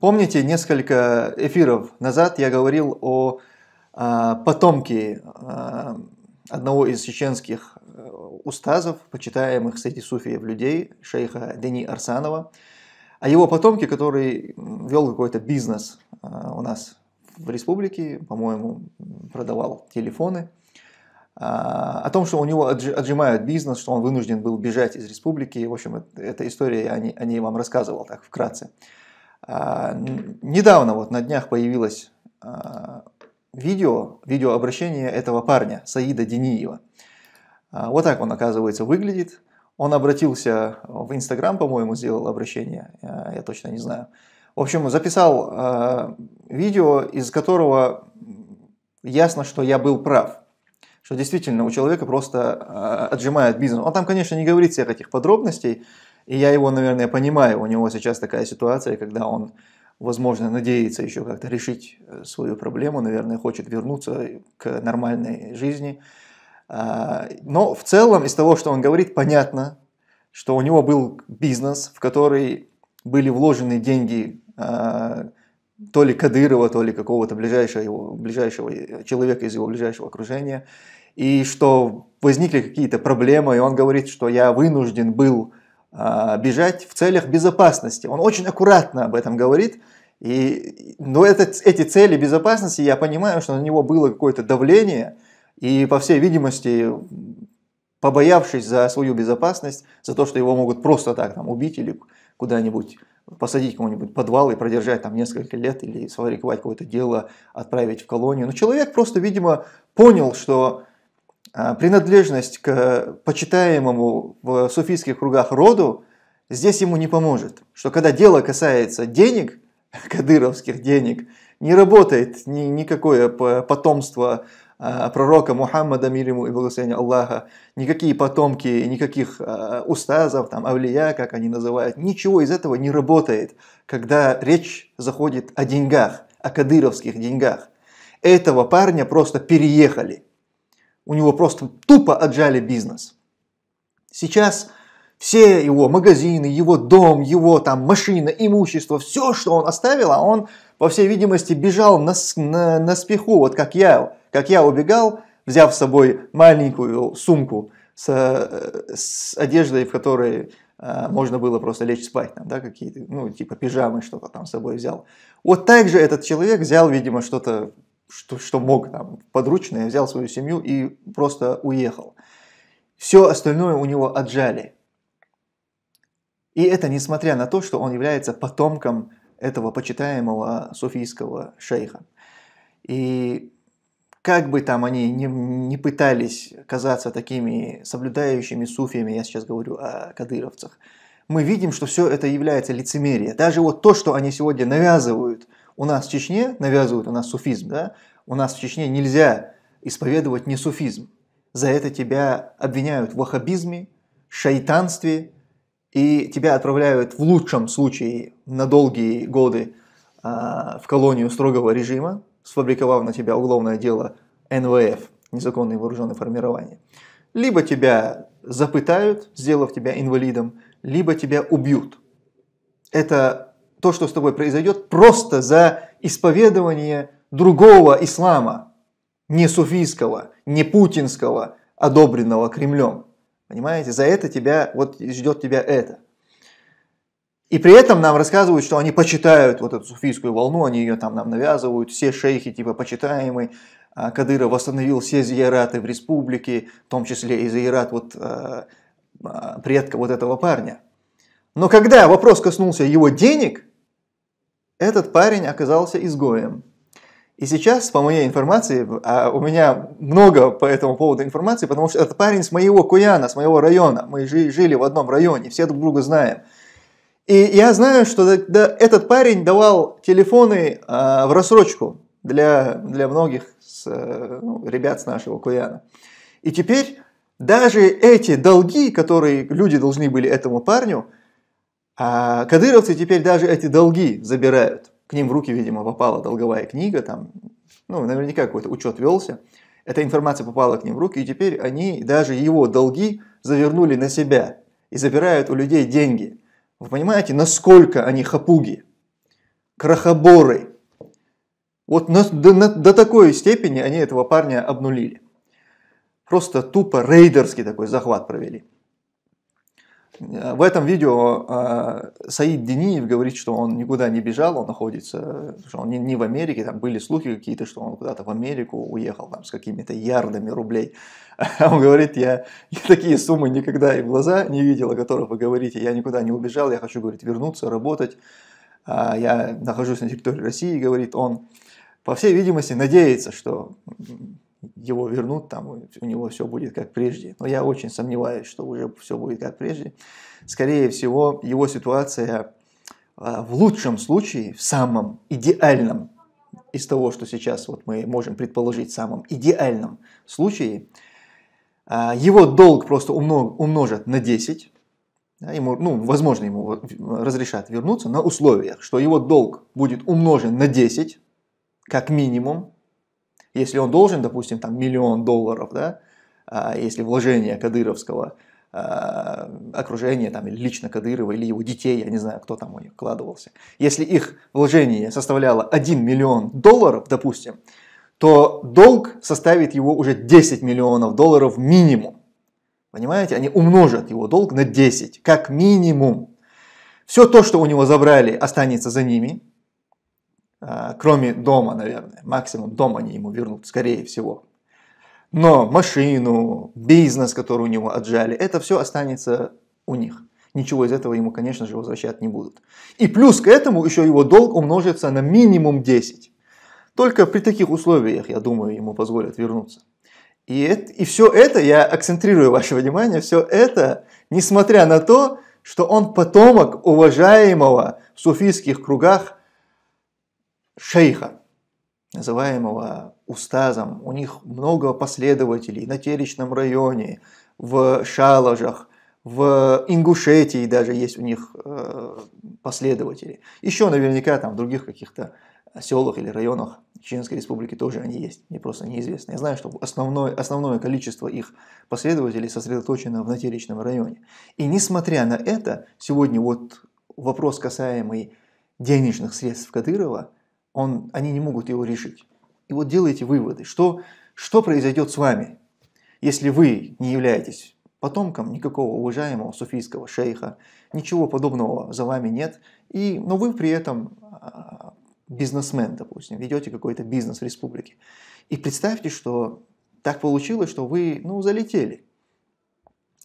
Помните, несколько эфиров назад я говорил о э, потомке э, одного из чеченских э, устазов, почитаемых среди суфиев людей, шейха Дени Арсанова, о его потомке, который вел какой-то бизнес э, у нас в республике, по-моему, продавал телефоны, о том, что у него отжимают бизнес, что он вынужден был бежать из республики. В общем, эта история, я о ней, вам рассказывал так вкратце. А, недавно, вот на днях появилось а, видео, видеообращение этого парня, Саида Дениева. А, вот так он, оказывается, выглядит. Он обратился в Инстаграм, по-моему, сделал обращение, я точно не знаю. В общем, записал видео, из которого ясно, что я был прав. Что действительно у человека просто отжимает бизнес. Он там, конечно, не говорит всех этих подробностей, и я его, наверное, понимаю. У него сейчас такая ситуация, когда он, возможно, надеется еще как-то решить э, свою проблему, наверное, хочет вернуться к нормальной жизни. А, но в целом из того, что он говорит, понятно, что у него был бизнес, в который были вложены деньги а, то ли Кадырова, то ли какого-то ближайшего, его, ближайшего э, человека из его ближайшего окружения, и что возникли какие-то проблемы, и он говорит, что я вынужден был а, бежать в целях безопасности. Он очень аккуратно об этом говорит. И, но это, эти цели безопасности, я понимаю, что на него было какое-то давление, и, по всей видимости, побоявшись за свою безопасность, за то, что его могут просто так там, убить или куда-нибудь посадить кого нибудь подвал и продержать там несколько лет или сфабриковать какое-то дело, отправить в колонию. Но человек просто, видимо, понял, что а, принадлежность к почитаемому в суфийских кругах роду здесь ему не поможет. Что когда дело касается денег, кадыровских денег, не работает ни, никакое потомство а, пророка Мухаммада, мир ему и благословение Аллаха, никакие потомки, никаких а, устазов, там, авлия, как они называют, ничего из этого не работает, когда речь заходит о деньгах, о кадыровских деньгах. Этого парня просто переехали – у него просто тупо отжали бизнес. Сейчас все его магазины, его дом, его там машина, имущество, все, что он оставил, а он, по всей видимости, бежал на, на, на спеху, вот как я, как я убегал, взяв с собой маленькую сумку с, э, с одеждой, в которой а, можно было просто лечь спать, там, да, какие-то, ну, типа пижамы что-то там с собой взял. Вот так же этот человек взял, видимо, что-то что, что мог там подручный, взял свою семью и просто уехал. Все остальное у него отжали. И это несмотря на то, что он является потомком этого почитаемого суфийского шейха. И как бы там они не, не пытались казаться такими соблюдающими суфиями, я сейчас говорю о кадыровцах, мы видим, что все это является лицемерие. Даже вот то, что они сегодня навязывают – у нас в Чечне навязывают у нас суфизм, да? У нас в Чечне нельзя исповедовать не суфизм. За это тебя обвиняют в ваххабизме, шайтанстве, и тебя отправляют в лучшем случае на долгие годы а, в колонию строгого режима, сфабриковав на тебя уголовное дело НВФ, незаконные вооруженные формирования. Либо тебя запытают, сделав тебя инвалидом, либо тебя убьют. Это то, что с тобой произойдет, просто за исповедование другого ислама, не суфийского, не путинского, одобренного Кремлем. Понимаете, за это тебя, вот ждет тебя это. И при этом нам рассказывают, что они почитают вот эту суфийскую волну, они ее там нам навязывают, все шейхи типа почитаемые, а, Кадыров восстановил все зияраты в республике, в том числе и зиярат вот а, а, предка вот этого парня. Но когда вопрос коснулся его денег, этот парень оказался изгоем. И сейчас, по моей информации, а у меня много по этому поводу информации, потому что этот парень с моего Куяна, с моего района, мы жили в одном районе, все друг друга знаем. И я знаю, что этот парень давал телефоны а, в рассрочку для, для многих с, э, ну, ребят с нашего Куяна. И теперь даже эти долги, которые люди должны были этому парню, а кадыровцы теперь даже эти долги забирают. К ним в руки, видимо, попала долговая книга, там, ну, наверняка какой-то учет велся. Эта информация попала к ним в руки, и теперь они даже его долги завернули на себя и забирают у людей деньги. Вы понимаете, насколько они хапуги, крахоборы? Вот на, до, на, до такой степени они этого парня обнулили. Просто тупо рейдерский такой захват провели. В этом видео а, Саид Дениев говорит, что он никуда не бежал, он находится, что он не в Америке, там были слухи какие-то, что он куда-то в Америку уехал там, с какими-то ярдами рублей. Он говорит, я, я такие суммы никогда и в глаза не видел, о которых вы говорите, я никуда не убежал, я хочу, говорит, вернуться, работать, а, я нахожусь на территории России, говорит он. По всей видимости, надеется, что его вернут, там у него все будет как прежде. Но я очень сомневаюсь, что уже все будет как прежде. Скорее всего, его ситуация а, в лучшем случае, в самом идеальном, из того, что сейчас вот мы можем предположить, в самом идеальном случае, а, его долг просто умножат на 10, да, ему, ну, возможно, ему разрешат вернуться на условиях, что его долг будет умножен на 10, как минимум, если он должен, допустим, там миллион долларов, да, а, если вложение Кадыровского а, окружения, там, или лично Кадырова, или его детей, я не знаю, кто там у них вкладывался. Если их вложение составляло 1 миллион долларов, допустим, то долг составит его уже 10 миллионов долларов минимум. Понимаете, они умножат его долг на 10, как минимум. Все то, что у него забрали, останется за ними, а, кроме дома, наверное. Максимум дом они ему вернут, скорее всего. Но машину, бизнес, который у него отжали, это все останется у них. Ничего из этого ему, конечно же, возвращать не будут. И плюс к этому еще его долг умножится на минимум 10. Только при таких условиях, я думаю, ему позволят вернуться. И, это, и все это, я акцентрирую ваше внимание, все это, несмотря на то, что он потомок уважаемого в суфийских кругах шейха, называемого устазом. У них много последователей на Телечном районе, в Шалажах, в Ингушетии даже есть у них э, последователи. Еще наверняка там в других каких-то селах или районах Чеченской Республики тоже они есть, мне просто неизвестно. Я знаю, что основное, основное количество их последователей сосредоточено в Натеречном районе. И несмотря на это, сегодня вот вопрос, касаемый денежных средств Кадырова – он, они не могут его решить. И вот делайте выводы, что, что произойдет с вами, если вы не являетесь потомком никакого уважаемого суфийского шейха, ничего подобного за вами нет, и, но вы при этом а, бизнесмен, допустим, ведете какой-то бизнес в республике. И представьте, что так получилось, что вы, ну, залетели.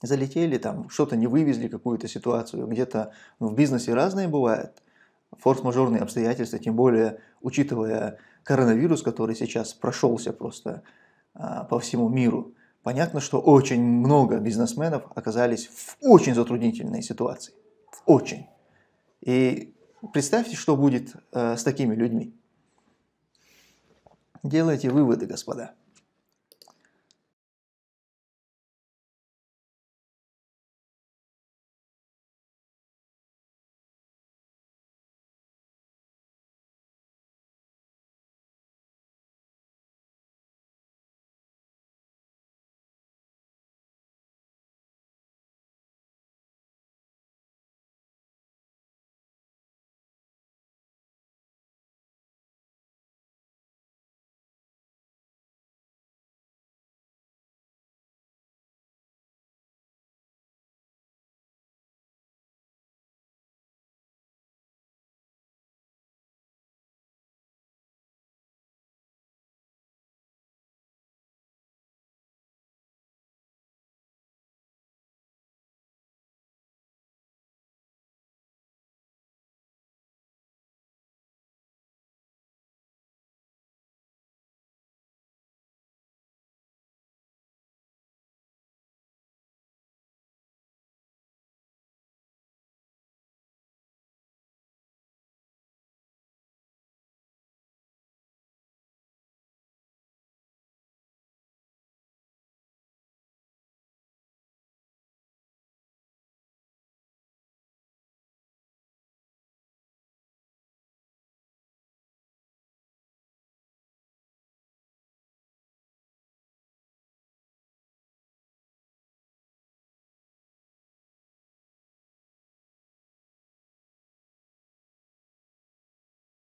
Залетели там, что-то не вывезли, какую-то ситуацию, где-то ну, в бизнесе разные бывают форс-мажорные обстоятельства, тем более учитывая коронавирус, который сейчас прошелся просто а, по всему миру. Понятно, что очень много бизнесменов оказались в очень затруднительной ситуации. В очень. И представьте, что будет э, с такими людьми. Делайте выводы, господа.